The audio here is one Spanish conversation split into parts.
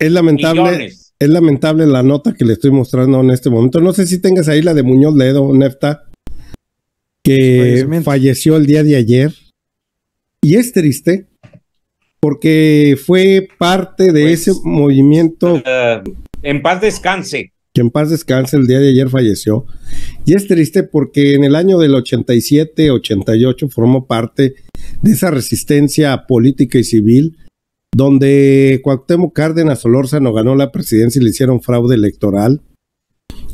es lamentable. Es lamentable la nota que le estoy mostrando en este momento. No sé si tengas ahí la de Muñoz Ledo, Nefta, que falleció el día de ayer. Y es triste porque fue parte de pues, ese movimiento. Ah, en paz descanse. Que en paz descanse, el día de ayer falleció. Y es triste porque en el año del 87-88 formó parte de esa resistencia política y civil donde Cuauhtémoc Cárdenas no ganó la presidencia y le hicieron fraude electoral.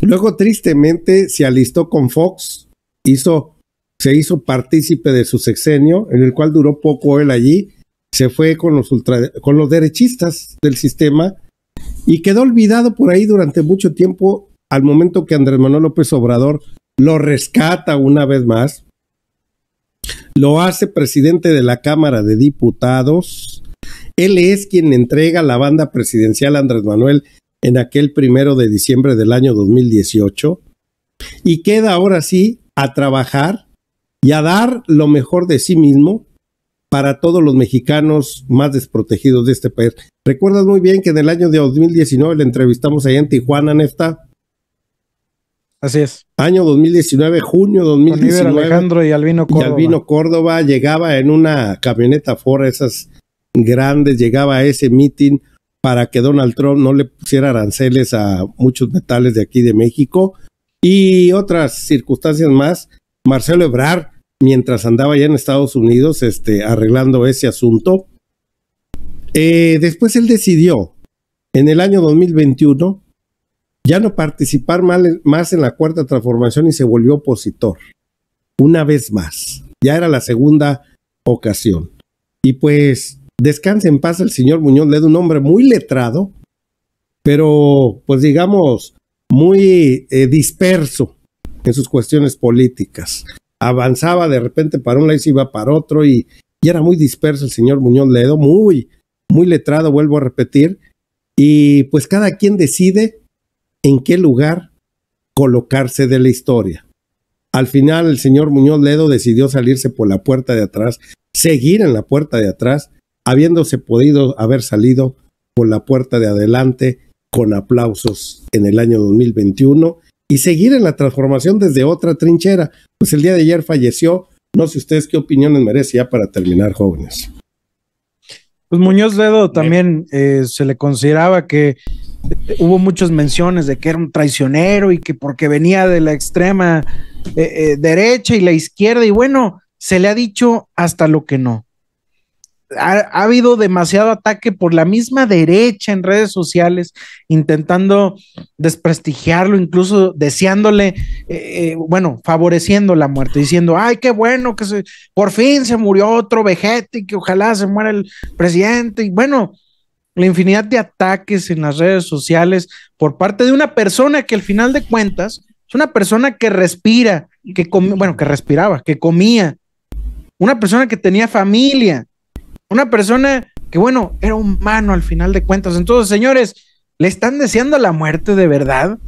Luego, tristemente, se alistó con Fox, hizo, se hizo partícipe de su sexenio, en el cual duró poco él allí, se fue con los, ultra, con los derechistas del sistema y quedó olvidado por ahí durante mucho tiempo al momento que Andrés Manuel López Obrador lo rescata una vez más, lo hace presidente de la Cámara de Diputados, él es quien entrega la banda presidencial Andrés Manuel en aquel primero de diciembre del año 2018 y queda ahora sí a trabajar y a dar lo mejor de sí mismo para todos los mexicanos más desprotegidos de este país. ¿Recuerdas muy bien que en el año de 2019 le entrevistamos allá en Tijuana, Nefta? Así es. Año 2019, junio 2019. Alejandro y Albino Córdoba. Albino Córdoba llegaba en una camioneta Ford, esas grandes, llegaba a ese meeting para que Donald Trump no le pusiera aranceles a muchos metales de aquí de México y otras circunstancias más. Marcelo Ebrard, mientras andaba ya en Estados Unidos este, arreglando ese asunto, eh, después él decidió en el año 2021 ya no participar más en la cuarta transformación y se volvió opositor. Una vez más. Ya era la segunda ocasión. Y pues Descanse en paz el señor Muñoz Ledo, un hombre muy letrado, pero pues digamos muy eh, disperso en sus cuestiones políticas. Avanzaba de repente para un lado y se iba para otro y, y era muy disperso el señor Muñoz Ledo, muy, muy letrado, vuelvo a repetir. Y pues cada quien decide en qué lugar colocarse de la historia. Al final el señor Muñoz Ledo decidió salirse por la puerta de atrás, seguir en la puerta de atrás habiéndose podido haber salido por la puerta de adelante con aplausos en el año 2021 y seguir en la transformación desde otra trinchera. Pues el día de ayer falleció. No sé ustedes qué opiniones merece ya para terminar, jóvenes. Pues Muñoz Ledo también eh, se le consideraba que eh, hubo muchas menciones de que era un traicionero y que porque venía de la extrema eh, derecha y la izquierda y bueno, se le ha dicho hasta lo que no ha, habido demasiado ataque por la misma derecha en redes sociales, intentando desprestigiarlo, incluso deseándole, eh, eh, bueno, favoreciendo la muerte, diciendo, ay, qué bueno que se, por fin se murió otro vejete y que ojalá se muera el presidente. Y bueno, la infinidad de ataques en las redes sociales por parte de una persona que al final de cuentas es una persona que respira, que bueno, que respiraba, que comía, una persona que tenía familia, una persona que, bueno, era humano al final de cuentas. Entonces, señores, ¿le están deseando la muerte de verdad?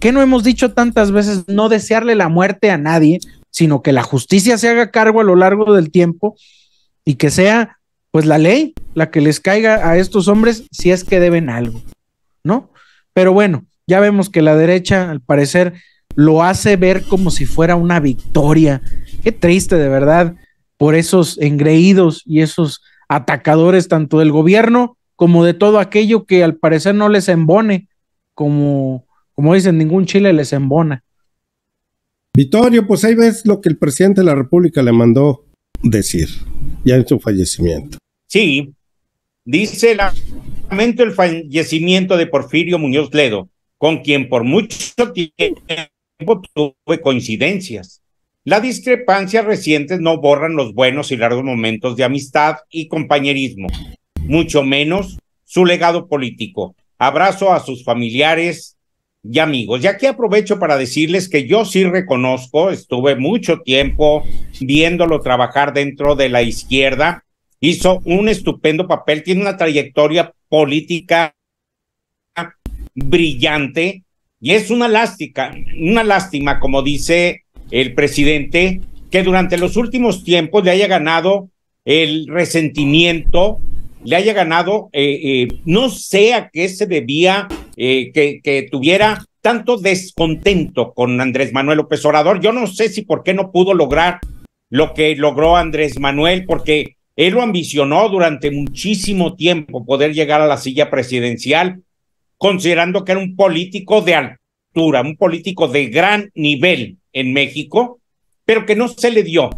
¿Qué no hemos dicho tantas veces no desearle la muerte a nadie, sino que la justicia se haga cargo a lo largo del tiempo y que sea, pues, la ley la que les caiga a estos hombres si es que deben algo, ¿no? Pero bueno, ya vemos que la derecha, al parecer, lo hace ver como si fuera una victoria. Qué triste, de verdad, por esos engreídos y esos atacadores tanto del gobierno como de todo aquello que al parecer no les embone, como, como dicen, ningún Chile les embona. Vittorio, pues ahí ves lo que el presidente de la República le mandó decir, ya en su fallecimiento. Sí, dice lamento el fallecimiento de Porfirio Muñoz Ledo, con quien por mucho tiempo tuve coincidencias. Las discrepancias recientes no borran los buenos y largos momentos de amistad y compañerismo, mucho menos su legado político. Abrazo a sus familiares y amigos. Y aquí aprovecho para decirles que yo sí reconozco, estuve mucho tiempo viéndolo trabajar dentro de la izquierda, hizo un estupendo papel, tiene una trayectoria política brillante y es una lástima, una lástima, como dice el presidente que durante los últimos tiempos le haya ganado el resentimiento, le haya ganado, eh, eh, no sé a qué se debía eh, que, que, tuviera tanto descontento con Andrés Manuel López Obrador. Yo no sé si por qué no pudo lograr lo que logró Andrés Manuel, porque él lo ambicionó durante muchísimo tiempo poder llegar a la silla presidencial, considerando que era un político de altura, un político de gran nivel en México, pero que no se le dio.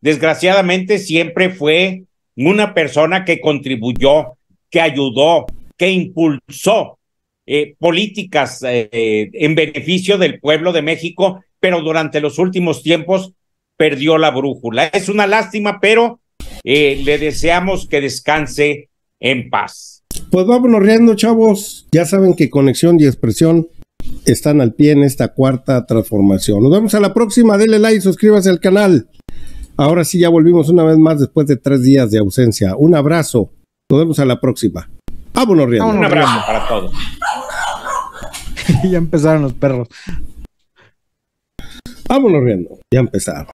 Desgraciadamente siempre fue una persona que contribuyó, que ayudó, que impulsó eh, políticas eh, en beneficio del pueblo de México, pero durante los últimos tiempos perdió la brújula. Es una lástima, pero eh, le deseamos que descanse en paz. Pues vámonos riendo, chavos. Ya saben que conexión y expresión están al pie en esta cuarta transformación. Nos vemos a la próxima, dele like, suscríbase al canal. Ahora sí, ya volvimos una vez más después de tres días de ausencia. Un abrazo, nos vemos a la próxima. Vámonos, riendo. Un abrazo para todos. ya empezaron los perros. Vámonos riendo, ya empezaron.